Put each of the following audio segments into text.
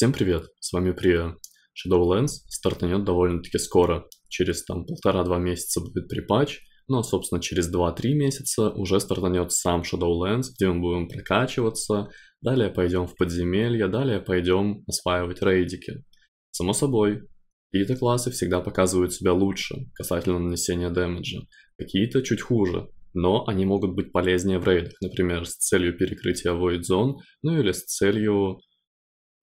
Всем привет, с вами Прия. Shadowlands стартанет довольно-таки скоро. Через там полтора-два месяца будет припач, но, ну, а, собственно, через 2-3 месяца уже стартанет сам Shadowlands, где мы будем прокачиваться, далее пойдем в подземелье, далее пойдем осваивать рейдики. Само собой, какие-то классы всегда показывают себя лучше касательно нанесения дэмэджа, какие-то чуть хуже, но они могут быть полезнее в рейдах, например, с целью перекрытия Void Zone, ну или с целью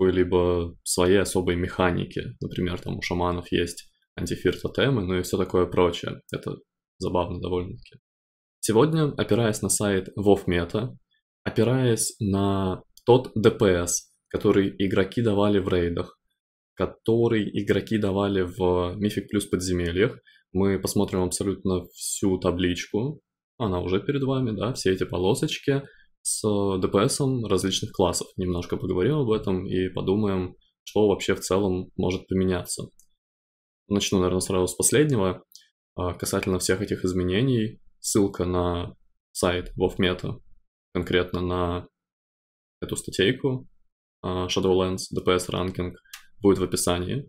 либо своей особой механики. Например, там у шаманов есть антифир тотемы, ну и все такое прочее. Это забавно довольно-таки. Сегодня, опираясь на сайт WoWMeta, опираясь на тот DPS, который игроки давали в рейдах, который игроки давали в Мифик Плюс подземельях, мы посмотрим абсолютно всю табличку, она уже перед вами, да, все эти полосочки, с ДПС различных классов. Немножко поговорим об этом и подумаем, что вообще в целом может поменяться. Начну, наверное, сразу с последнего. А, касательно всех этих изменений, ссылка на сайт Wolfmeta, конкретно на эту статейку а, Shadowlands DPS Ranking будет в описании.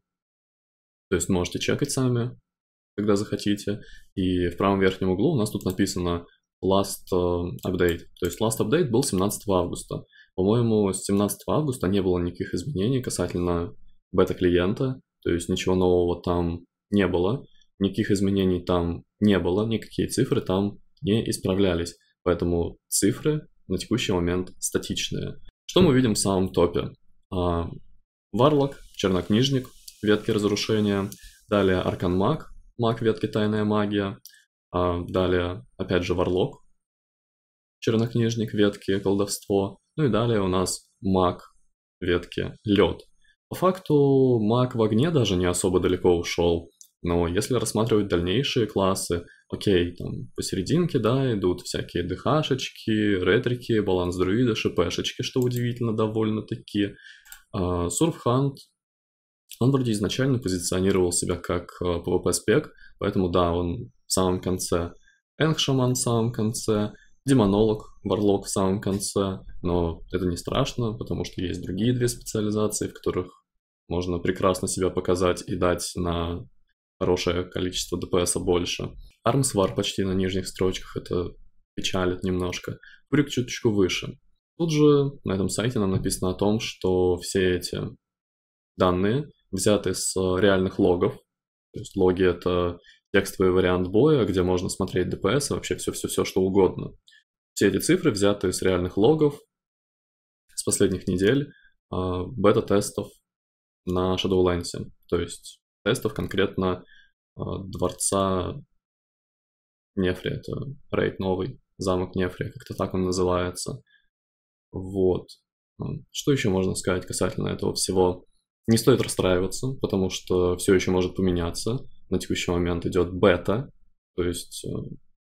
То есть можете чекать сами, когда захотите. И в правом верхнем углу у нас тут написано last э, update. То есть last update был 17 августа. По-моему, с 17 августа не было никаких изменений касательно бета-клиента, то есть ничего нового там не было, никаких изменений там не было, никакие цифры там не исправлялись. Поэтому цифры на текущий момент статичные. Что мы видим в самом топе? А, варлок, Чернокнижник, ветки разрушения, далее Аркан Маг, маг ветки Тайная Магия, а, далее, опять же, Варлок, Чернокнижник, ветки, колдовство. Ну и далее у нас маг, ветки, лед. По факту маг в огне даже не особо далеко ушел. Но если рассматривать дальнейшие классы, окей, там посерединке, да, идут всякие дыхашечки, ретрики, баланс друида, шипешечки, что удивительно довольно-таки. А, Сурфхант он вроде изначально позиционировал себя как PvP-спек, э, поэтому да, он в самом конце, энхшаман в самом конце, демонолог, варлок в самом конце, но это не страшно, потому что есть другие две специализации, в которых можно прекрасно себя показать и дать на хорошее количество ДПСа больше. Армсвар почти на нижних строчках, это печалит немножко. Брюк чуточку выше. Тут же на этом сайте нам написано о том, что все эти данные взяты с э, реальных логов. То есть логи — это текстовый вариант боя, где можно смотреть ДПС, вообще все-все-все, что угодно. Все эти цифры взяты с реальных логов с последних недель э, бета-тестов на Shadowlands. То есть тестов конкретно э, дворца Нефри, это рейд новый, замок Нефри, как-то так он называется. Вот. Что еще можно сказать касательно этого всего? Не стоит расстраиваться, потому что все еще может поменяться. На текущий момент идет бета, то есть э,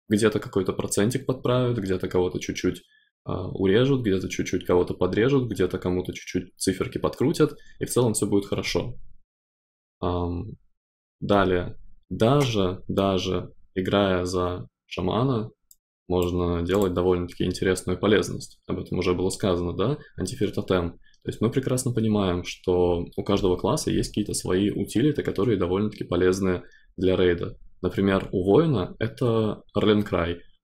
где-то какой-то процентик подправят, где-то кого-то чуть-чуть а, урежут, где-то чуть-чуть кого-то подрежут, где-то кому-то чуть-чуть циферки подкрутят, и в целом все будет хорошо. Далее, даже, даже играя за шамана, можно делать довольно-таки интересную полезность. Об этом уже было сказано, да? Антифир тотем. То есть мы прекрасно понимаем, что у каждого класса есть какие-то свои утилиты, которые довольно-таки полезны для рейда. Например, у воина это Орлен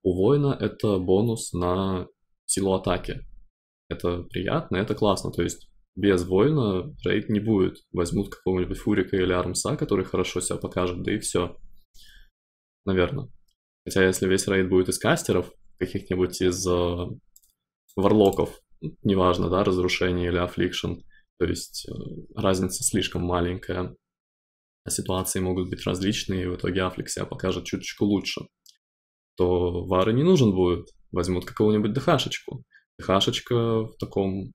у воина это бонус на силу атаки. Это приятно, это классно. То есть без воина рейд не будет. Возьмут какого-нибудь фурика или армса, который хорошо себя покажет, да и все. Наверное. Хотя если весь рейд будет из кастеров, каких-нибудь из э, варлоков, неважно, да, разрушение или affliction, то есть э, разница слишком маленькая, а ситуации могут быть различные, и в итоге афликсия покажет чуточку лучше, то вары не нужен будет, возьмут какого-нибудь дыхашечку. Дыхашечка в таком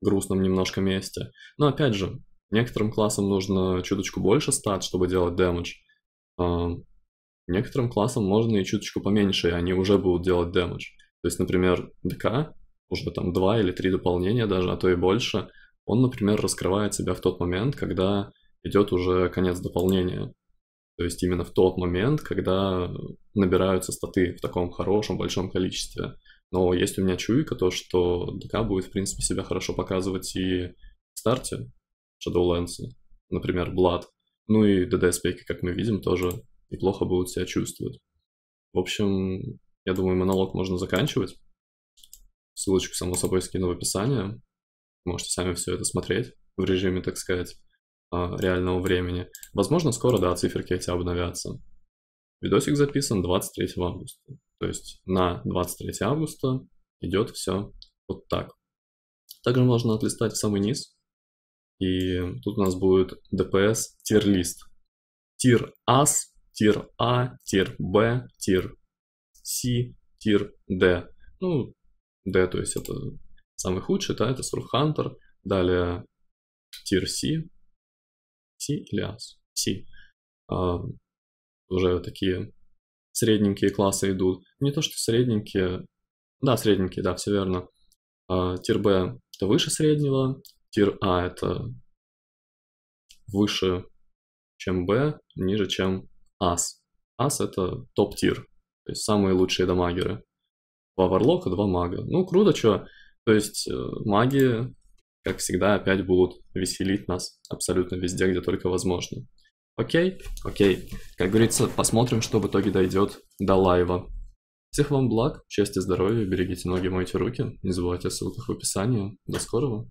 грустном немножко месте. Но опять же, некоторым классам нужно чуточку больше стат, чтобы делать дэмэдж. А, некоторым классам можно и чуточку поменьше, и они уже будут делать дэмэдж. То есть, например, ДК уже там два или три дополнения даже, а то и больше, он, например, раскрывает себя в тот момент, когда идет уже конец дополнения. То есть именно в тот момент, когда набираются статы в таком хорошем, большом количестве. Но есть у меня чуйка то, что ДК будет, в принципе, себя хорошо показывать и в старте Shadowlands, например, Blood. Ну и ДДС-пеки, как мы видим, тоже неплохо будут себя чувствовать. В общем, я думаю, монолог можно заканчивать. Ссылочку, само собой, скину в описании. Можете сами все это смотреть в режиме, так сказать, а, реального времени. Возможно, скоро, да, циферки эти обновятся. Видосик записан 23 августа. То есть на 23 августа идет все вот так. Также можно отлистать в самый низ. И тут у нас будет DPS тир-лист. Тир АС, тир А, тир Б, тир С, тир Д. Ну, D, то есть это самый худший, да, это Surfhunter, далее Tier C, C или AS, C. А, уже такие средненькие классы идут. Не то, что средненькие, да, средненькие, да, все верно. А, тир Б это выше среднего, тир А это выше, чем Б, ниже, чем АС. АС это топ-тир, то есть самые лучшие дамагеры. Два варлока, два мага. Ну, круто, что. То есть э, маги, как всегда, опять будут веселить нас абсолютно везде, где только возможно. Окей, окей. Как говорится, посмотрим, что в итоге дойдет до лайва. Всех вам благ, счастья, здоровья, берегите ноги, мойте руки. Не забывайте о ссылках в описании. До скорого.